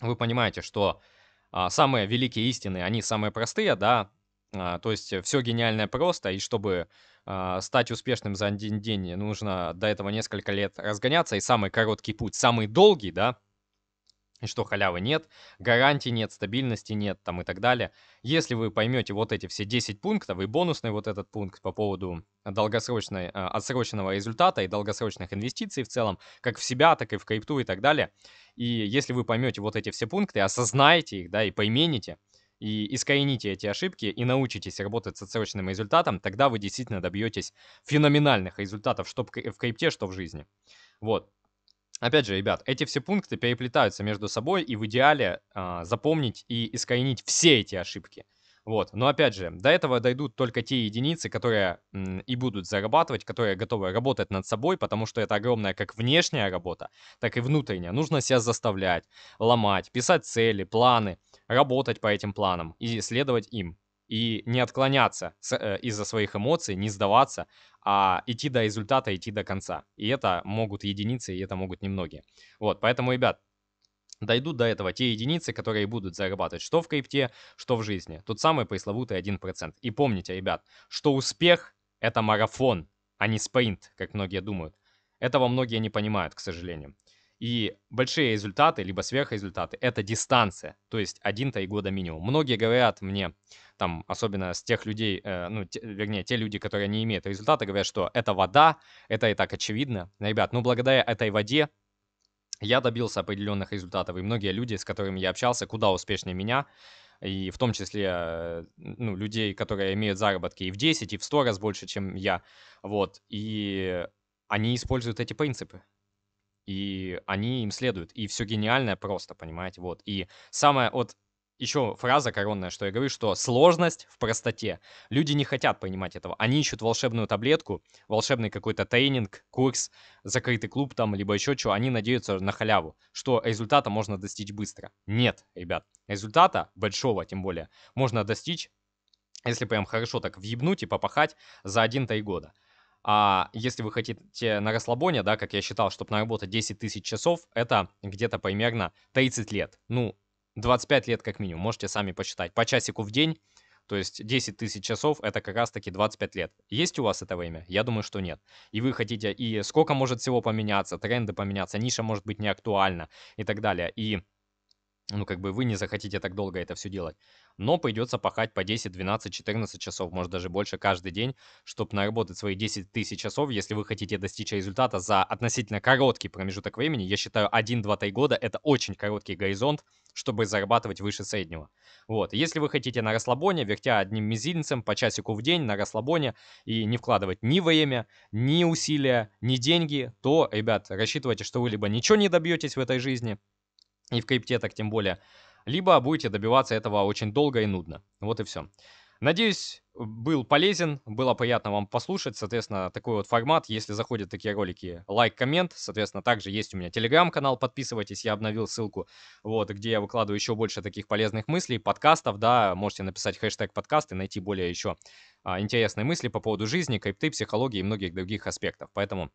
вы понимаете, что а, самые великие истины, они самые простые, да, а, то есть все гениальное просто, и чтобы стать успешным за один день, нужно до этого несколько лет разгоняться, и самый короткий путь, самый долгий, да, и что халявы нет, гарантий нет, стабильности нет там и так далее. Если вы поймете вот эти все 10 пунктов и бонусный вот этот пункт по поводу долгосрочной, а, отсроченного результата и долгосрочных инвестиций в целом, как в себя, так и в крипту и так далее, и если вы поймете вот эти все пункты, осознаете их, да, и поимените, и искорените эти ошибки и научитесь работать с отсроченным результатом, тогда вы действительно добьетесь феноменальных результатов что в крипте, что в жизни. Вот. Опять же, ребят, эти все пункты переплетаются между собой, и в идеале а, запомнить и искоренить все эти ошибки. Вот, но опять же, до этого дойдут только те единицы, которые м, и будут зарабатывать, которые готовы работать над собой, потому что это огромная как внешняя работа, так и внутренняя. Нужно себя заставлять, ломать, писать цели, планы, работать по этим планам и следовать им и не отклоняться э, из-за своих эмоций, не сдаваться, а идти до результата, идти до конца. И это могут единицы, и это могут немногие. Вот, поэтому, ребят, дойдут до этого те единицы, которые будут зарабатывать что в крипте, что в жизни. Тот самый пресловутый 1%. И помните, ребят, что успех – это марафон, а не спринт, как многие думают. Этого многие не понимают, к сожалению. И большие результаты, либо сверхрезультаты – это дистанция, то есть один-то и года минимум. Многие говорят мне, там, особенно с тех людей, э, ну, те, вернее, те люди, которые не имеют результата, говорят, что это вода, это и так очевидно. Ребят, ну, благодаря этой воде я добился определенных результатов, и многие люди, с которыми я общался, куда успешнее меня, и в том числе э, ну, людей, которые имеют заработки и в 10, и в 100 раз больше, чем я, вот, и они используют эти принципы, и они им следуют, и все гениальное просто, понимаете, вот, и самое, вот, еще фраза коронная, что я говорю, что сложность в простоте. Люди не хотят понимать этого. Они ищут волшебную таблетку, волшебный какой-то тренинг, курс, закрытый клуб там, либо еще что. Они надеются на халяву, что результата можно достичь быстро. Нет, ребят, результата большого, тем более, можно достичь, если прям хорошо так въебнуть и попахать за 1-3 года. А если вы хотите на расслабоне, да, как я считал, чтобы наработать 10 тысяч часов, это где-то примерно 30 лет. Ну, 25 лет как минимум, можете сами посчитать. По часику в день, то есть 10 тысяч часов, это как раз-таки 25 лет. Есть у вас это время? Я думаю, что нет. И вы хотите, и сколько может всего поменяться, тренды поменяться, ниша может быть не актуальна и так далее. И, ну, как бы вы не захотите так долго это все делать но придется пахать по 10, 12, 14 часов, может даже больше каждый день, чтобы наработать свои 10 тысяч часов. Если вы хотите достичь результата за относительно короткий промежуток времени, я считаю 1, 2, 3 года это очень короткий горизонт, чтобы зарабатывать выше среднего. Вот, если вы хотите на расслабоне, вертя одним мизинцем по часику в день на расслабоне и не вкладывать ни время, ни усилия, ни деньги, то, ребят, рассчитывайте, что вы либо ничего не добьетесь в этой жизни, и в крипте так тем более, либо будете добиваться этого очень долго и нудно. Вот и все. Надеюсь, был полезен, было приятно вам послушать. Соответственно, такой вот формат. Если заходят такие ролики, лайк, коммент. Соответственно, также есть у меня телеграм-канал, подписывайтесь, я обновил ссылку, вот, где я выкладываю еще больше таких полезных мыслей, подкастов, да, можете написать хэштег подкаст и найти более еще а, интересные мысли по поводу жизни, крипты, психологии и многих других аспектов. Поэтому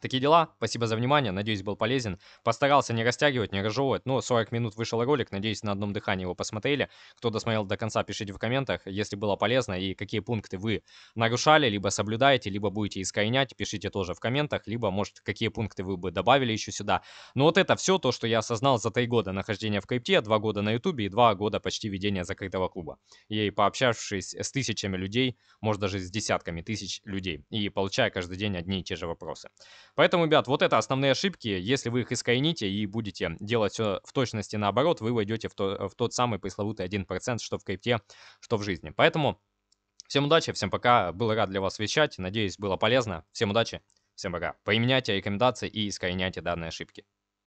Такие дела. Спасибо за внимание. Надеюсь, был полезен. Постарался не растягивать, не разжевывать. но ну, 40 минут вышел ролик. Надеюсь, на одном дыхании его посмотрели. Кто досмотрел до конца, пишите в комментах, если было полезно и какие пункты вы нарушали, либо соблюдаете, либо будете искоренять. Пишите тоже в комментах, либо, может, какие пункты вы бы добавили еще сюда. Но ну, вот это все то, что я осознал за 3 года нахождения в крипте, 2 года на ютубе и 2 года почти ведения закрытого клуба. И пообщавшись с тысячами людей, может даже с десятками тысяч людей, и получая каждый день одни и те же вопросы. Поэтому, ребят, вот это основные ошибки. Если вы их искорените и будете делать все в точности наоборот, вы войдете в, то, в тот самый пресловутый 1%, что в крипте, что в жизни. Поэтому всем удачи, всем пока. Был рад для вас вещать. Надеюсь, было полезно. Всем удачи, всем пока. Применяйте рекомендации и искореняйте данные ошибки.